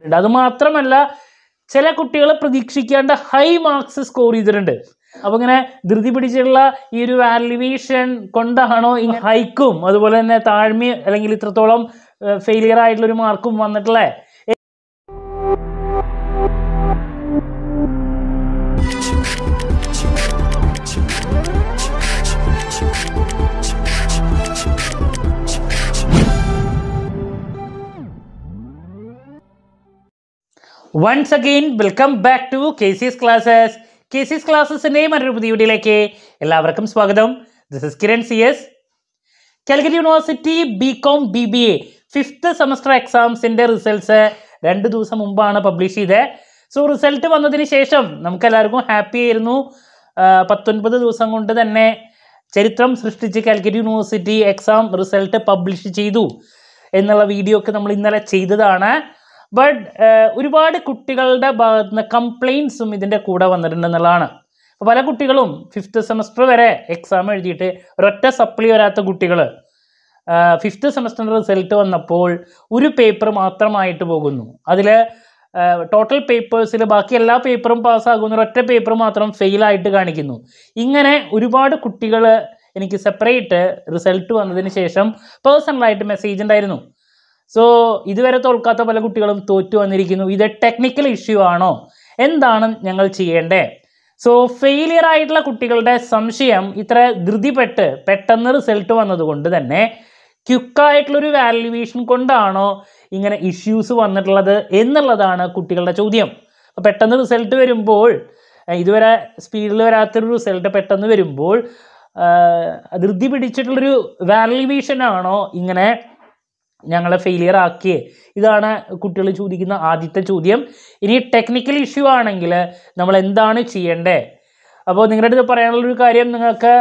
ചെയ്തിട്ടുണ്ട് അത് മാത്രമല്ല ചില കുട്ടികൾ പ്രതീക്ഷിക്കേണ്ട ഹൈ മാർക്സ് സ്കോർ ചെയ്തിട്ടുണ്ട് അപ്പോൾ ഇങ്ങനെ ധൃതി പിടിച്ചുള്ള ഈ ഒരു വാല്യുവേഷൻ കൊണ്ടാണോ ഈ ഹൈക്കും അതുപോലെ തന്നെ താഴ്മയും അല്ലെങ്കിൽ ഇത്രത്തോളം ഫെയിലിയർ ആയിട്ടുള്ള ഒരു മാർക്കും വന്നിട്ടുള്ളത് once again welcome back to K C S classes K C S ക്ലാസ്സസിൻ്റെ മറ്റൊരു പുതിയ വീഡിയോയിലേക്ക് എല്ലാവർക്കും സ്വാഗതം this is Kiran C S Calicut university B com B B A fifth semester എക്സാംസിൻ്റെ റിസൾട്ട്സ് രണ്ട് ദിവസം മുമ്പാണ് പബ്ലിഷ് ചെയ്തത് സോ റിസൾട്ട് വന്നതിന് ശേഷം നമുക്കെല്ലാവർക്കും ഹാപ്പി ആയിരുന്നു പത്തൊൻപത് ദിവസം കൊണ്ട് തന്നെ ചരിത്രം സൃഷ്ടിച്ച് Calicut university exam result publish ചെയ്തു എന്നുള്ള വീഡിയോ ഒക്കെ നമ്മൾ ഇന്നലെ ചെയ്തതാണ് ബട്ട് ഒരുപാട് കുട്ടികളുടെ ഭാഗത്ത് നിന്ന് കംപ്ലയിൻസും ഇതിൻ്റെ കൂടെ വന്നിട്ടുണ്ടെന്നുള്ളതാണ് പല കുട്ടികളും ഫിഫ്ത്ത് സെമസ്റ്റർ വരെ എക്സാം എഴുതിയിട്ട് ഒരൊറ്റ സപ്ലി വരാത്ത കുട്ടികൾ ഫിഫ്ത്ത് സെമസ്റ്ററിൻ്റെ റിസൾട്ട് വന്നപ്പോൾ ഒരു പേപ്പർ മാത്രമായിട്ട് പോകുന്നു അതിൽ ടോട്ടൽ പേപ്പേഴ്സിൽ ബാക്കി എല്ലാ പേപ്പറും പാസ്സാകുന്ന ഒരൊറ്റ പേപ്പർ മാത്രം ഫെയിലായിട്ട് കാണിക്കുന്നു ഇങ്ങനെ ഒരുപാട് കുട്ടികൾ എനിക്ക് സെപ്പറേറ്റ് റിസൾട്ട് വന്നതിന് ശേഷം പേഴ്സണലായിട്ട് മെസ്സേജ് ഉണ്ടായിരുന്നു സോ ഇതുവരെ തോൽക്കാത്ത പല കുട്ടികളും തോറ്റു വന്നിരിക്കുന്നു ഇത് ടെക്നിക്കൽ ഇഷ്യൂ ആണോ എന്താണ് ഞങ്ങൾ ചെയ്യേണ്ടേ സോ ഫെയിലിയർ ആയിട്ടുള്ള കുട്ടികളുടെ സംശയം ഇത്ര ധൃതിപ്പെട്ട് പെട്ടെന്ന് റിസൾട്ട് വന്നതുകൊണ്ട് തന്നെ ക്യുക്കായിട്ടുള്ളൊരു വാല്യുവേഷൻ കൊണ്ടാണോ ഇങ്ങനെ ഇഷ്യൂസ് വന്നിട്ടുള്ളത് എന്നുള്ളതാണ് കുട്ടികളുടെ ചോദ്യം അപ്പോൾ പെട്ടെന്ന് റിസൾട്ട് വരുമ്പോൾ ഇതുവരെ സ്പീഡിൽ വരാത്തൊരു റിസൾട്ട് പെട്ടെന്ന് വരുമ്പോൾ ധൃതി പിടിച്ചിട്ടുള്ളൊരു വാല്യുവേഷനാണോ ഇങ്ങനെ ഞങ്ങളെ ഫെയിലിയർ ആക്കിയേ ഇതാണ് കുട്ടികൾ ചോദിക്കുന്ന ആദ്യത്തെ ചോദ്യം ഇനി ടെക്നിക്കൽ ഇഷ്യൂ ആണെങ്കിൽ നമ്മൾ എന്താണ് ചെയ്യേണ്ടേ അപ്പോൾ നിങ്ങളുടെ അടുത്ത് പറയാനുള്ളൊരു കാര്യം നിങ്ങൾക്ക്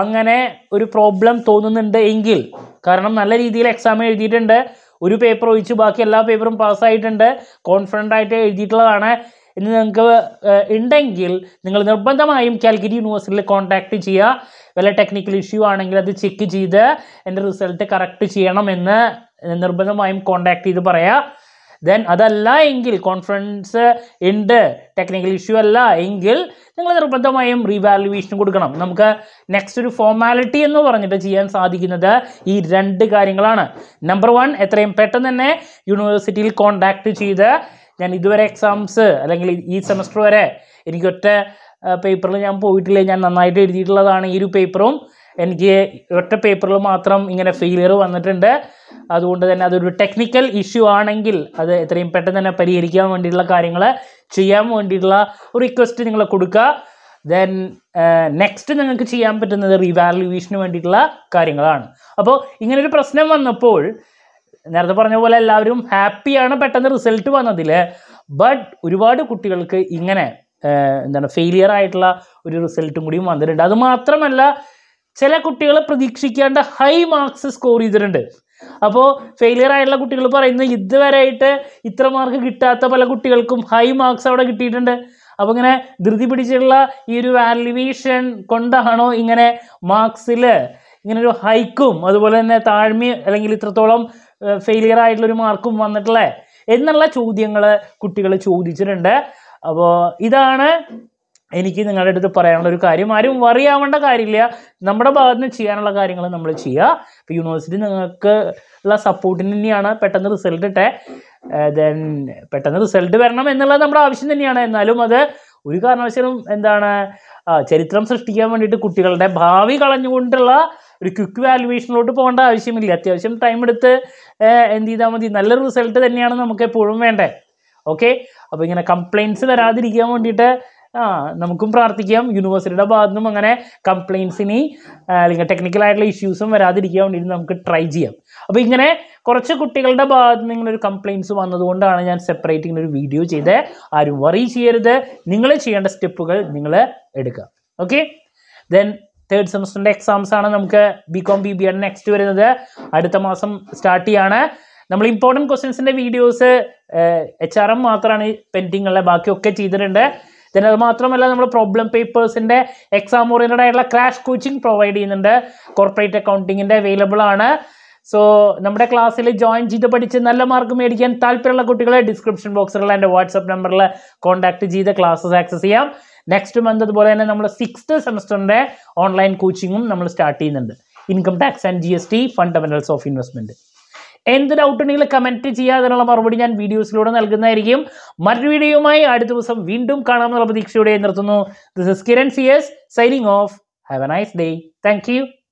അങ്ങനെ ഒരു പ്രോബ്ലം തോന്നുന്നുണ്ട് എങ്കിൽ കാരണം നല്ല രീതിയിൽ എക്സാം എഴുതിയിട്ടുണ്ട് ഒരു പേപ്പർ ഒഴിച്ച് ബാക്കി എല്ലാ പേപ്പറും പാസ്സായിട്ടുണ്ട് കോൺഫിഡൻ്റ് ആയിട്ട് എഴുതിയിട്ടുള്ളതാണ് എന്ന് നിങ്ങൾക്ക് ഉണ്ടെങ്കിൽ നിങ്ങൾ നിർബന്ധമായും കാൽക്കരി യൂണിവേഴ്സിറ്റിയിൽ കോൺടാക്റ്റ് ചെയ്യുക വല്ല ടെക്നിക്കൽ ഇഷ്യൂ ആണെങ്കിൽ അത് ചെക്ക് ചെയ്ത് എൻ്റെ റിസൾട്ട് കറക്റ്റ് ചെയ്യണമെന്ന് നിർബന്ധമായും കോണ്ടാക്ട് ചെയ്ത് പറയുക ദെൻ അതല്ല എങ്കിൽ കോൺഫറൻസ് ഉണ്ട് ടെക്നിക്കൽ ഇഷ്യൂ അല്ല എങ്കിൽ നിങ്ങൾ നിർബന്ധമായും റീവാലുവേഷൻ കൊടുക്കണം നമുക്ക് നെക്സ്റ്റ് ഒരു ഫോർമാലിറ്റി എന്ന് പറഞ്ഞിട്ട് ചെയ്യാൻ സാധിക്കുന്നത് ഈ രണ്ട് കാര്യങ്ങളാണ് നമ്പർ വൺ എത്രയും പെട്ടെന്ന് തന്നെ യൂണിവേഴ്സിറ്റിയിൽ കോണ്ടാക്ട് ചെയ്ത് ഞാൻ ഇതുവരെ എക്സാംസ് അല്ലെങ്കിൽ ഈ സെമസ്റ്റർ വരെ എനിക്കൊറ്റ പേപ്പറിൽ ഞാൻ പോയിട്ടില്ല ഞാൻ നന്നായിട്ട് എഴുതിയിട്ടുള്ളതാണ് ഈ ഒരു പേപ്പറും എനിക്ക് ഒറ്റ പേപ്പറിൽ മാത്രം ഇങ്ങനെ ഫെയിലിയർ വന്നിട്ടുണ്ട് അതുകൊണ്ട് തന്നെ അതൊരു ടെക്നിക്കൽ ഇഷ്യൂ ആണെങ്കിൽ അത് എത്രയും പെട്ടെന്ന് തന്നെ പരിഹരിക്കാൻ വേണ്ടിയിട്ടുള്ള കാര്യങ്ങൾ ചെയ്യാൻ വേണ്ടിയിട്ടുള്ള ഒരു റിക്വസ്റ്റ് നിങ്ങൾ കൊടുക്കുക ദെൻ നെക്സ്റ്റ് നിങ്ങൾക്ക് ചെയ്യാൻ പറ്റുന്നത് റിവാലുവേഷന് വേണ്ടിയിട്ടുള്ള കാര്യങ്ങളാണ് അപ്പോൾ ഇങ്ങനൊരു പ്രശ്നം വന്നപ്പോൾ നേരത്തെ പറഞ്ഞ പോലെ എല്ലാവരും ഹാപ്പിയാണ് പെട്ടെന്ന് റിസൾട്ട് വന്നതിൽ ബട്ട് ഒരുപാട് കുട്ടികൾക്ക് ഇങ്ങനെ എന്താണ് ഫെയിലിയർ ആയിട്ടുള്ള ഒരു റിസൾട്ടും കൂടിയും വന്നിട്ടുണ്ട് അതുമാത്രമല്ല ചില കുട്ടികൾ പ്രതീക്ഷിക്കേണ്ട ഹൈ മാർക്സ് സ്കോർ ചെയ്തിട്ടുണ്ട് അപ്പോൾ ഫെയിലിയർ ആയിട്ടുള്ള കുട്ടികൾ പറയുന്നത് ഇതുവരെയായിട്ട് ഇത്ര മാർക്ക് കിട്ടാത്ത പല കുട്ടികൾക്കും ഹൈ മാർക്സ് അവിടെ കിട്ടിയിട്ടുണ്ട് അപ്പോൾ ഇങ്ങനെ ധൃതി പിടിച്ചുള്ള ഈ ഒരു വാല്യുവേഷൻ കൊണ്ടാണോ ഇങ്ങനെ മാർക്സിൽ ഇങ്ങനെ ഒരു ഹൈക്കും അതുപോലെ തന്നെ താഴ്മയും അല്ലെങ്കിൽ ഇത്രത്തോളം ഫെയിലിയർ ആയിട്ടുള്ളൊരു മാർക്കും വന്നിട്ടുള്ളത് എന്നുള്ള ചോദ്യങ്ങൾ കുട്ടികൾ ചോദിച്ചിട്ടുണ്ട് അപ്പോൾ ഇതാണ് എനിക്ക് നിങ്ങളുടെ അടുത്ത് പറയാനുള്ള ഒരു കാര്യം ആരും വറിയാവേണ്ട കാര്യമില്ല നമ്മുടെ ഭാഗത്ത് നിന്ന് ചെയ്യാനുള്ള കാര്യങ്ങൾ നമ്മൾ ചെയ്യുക ഇപ്പോൾ യൂണിവേഴ്സിറ്റി നിങ്ങൾക്ക് ഉള്ള സപ്പോർട്ടിന് തന്നെയാണ് പെട്ടെന്ന് റിസൾട്ട് ഇട്ടേ ദെൻ പെട്ടെന്ന് റിസൾട്ട് വരണം എന്നുള്ളത് നമ്മുടെ ആവശ്യം തന്നെയാണ് എന്നാലും അത് ഒരു കാരണവശാലും എന്താണ് ചരിത്രം സൃഷ്ടിക്കാൻ വേണ്ടിയിട്ട് കുട്ടികളുടെ ഭാവി കളഞ്ഞുകൊണ്ടുള്ള ഒരു ക്വിക്ക് വാലുവേഷനിലോട്ട് പോകേണ്ട ആവശ്യമില്ല അത്യാവശ്യം ടൈം എടുത്ത് എന്ത് ചെയ്താൽ മതി നല്ലൊരു റിസൾട്ട് തന്നെയാണ് നമുക്ക് എപ്പോഴും വേണ്ടേ ഓക്കെ അപ്പോൾ ഇങ്ങനെ കംപ്ലയിൻസ് വരാതിരിക്കാൻ വേണ്ടിയിട്ട് ആ നമുക്കും പ്രാർത്ഥിക്കാം യൂണിവേഴ്സിറ്റിയുടെ ഭാഗത്തു നിന്നും അങ്ങനെ കംപ്ലയിൻസിനി അല്ലെങ്കിൽ ടെക്നിക്കലായിട്ടുള്ള ഇഷ്യൂസും വരാതിരിക്കാൻ വേണ്ടിയിട്ട് നമുക്ക് ട്രൈ ചെയ്യാം അപ്പോൾ ഇങ്ങനെ കുറച്ച് കുട്ടികളുടെ ഭാഗത്ത് നിന്ന് ഒരു കംപ്ലയിൻസ് വന്നതുകൊണ്ടാണ് ഞാൻ സെപ്പറേറ്റ് ഇങ്ങനെ ഒരു വീഡിയോ ചെയ്ത് ആരും വറി ചെയ്യരുത് നിങ്ങൾ ചെയ്യേണ്ട സ്റ്റെപ്പുകൾ നിങ്ങൾ എടുക്കുക ഓക്കെ ദെൻ തേർഡ് സെമസ്റ്ററിൻ്റെ എക്സാംസ് ആണ് നമുക്ക് ബി കോം ബി ബി ആണ് നെക്സ്റ്റ് വരുന്നത് അടുത്ത മാസം സ്റ്റാർട്ട് ചെയ്യാണ് നമ്മൾ ഇമ്പോർട്ടൻറ്റ് ക്വസ്റ്റ്യൻസിൻ്റെ വീഡിയോസ് എച്ച് ആർ എം മാത്രമാണ് പെൻഡിങ്ങുള്ള ബാക്കിയൊക്കെ ചെയ്തിട്ടുണ്ട് ദെൻ അത് മാത്രമല്ല നമ്മൾ പ്രോബ്ലം പേപ്പേഴ്സിൻ്റെ എക്സാം ഓറിയൻറ്റഡ് ആയിട്ടുള്ള ക്രാഷ് കോച്ചിങ് പ്രൊവൈഡ് ചെയ്യുന്നുണ്ട് കോർപ്പറേറ്റ് അക്കൗണ്ടിങ്ങിൻ്റെ അവൈലബിൾ ആണ് സോ നമ്മുടെ ക്ലാസ്സിൽ ജോയിൻ ചെയ്ത് പഠിച്ച് നല്ല മാർക്ക് മേടിക്കാൻ താല്പര്യമുള്ള കുട്ടികളെ ഡിസ്ക്രിപ്ഷൻ ബോക്സിലുള്ള എൻ്റെ വാട്സപ്പ് നമ്പറിൽ കോൺടാക്ട് ചെയ്ത് ക്ലാസ്സസ് ആക്സസ് ചെയ്യാം നെക്സ്റ്റ് മന്ത് അതുപോലെ തന്നെ നമ്മൾ സിക്സ്ത് സെമസ്റ്ററിൻ്റെ ഓൺലൈൻ കോച്ചിങ്ങും നമ്മൾ സ്റ്റാർട്ട് ചെയ്യുന്നുണ്ട് income tax and G S T fundamentals of investment എന്ത് ഡൗട്ട് ഉണ്ടെങ്കിലും കമൻറ്റ് ചെയ്യുക അതിനുള്ള മറുപടി ഞാൻ വീഡിയോസിലൂടെ നൽകുന്നതായിരിക്കും മറ്റൊരു വീഡിയോയുമായി അടുത്ത ദിവസം വീണ്ടും കാണാമെന്നുള്ള പ്രതീക്ഷയോടെ നിർത്തുന്നു this is Kiran C S signing off have a nice day thank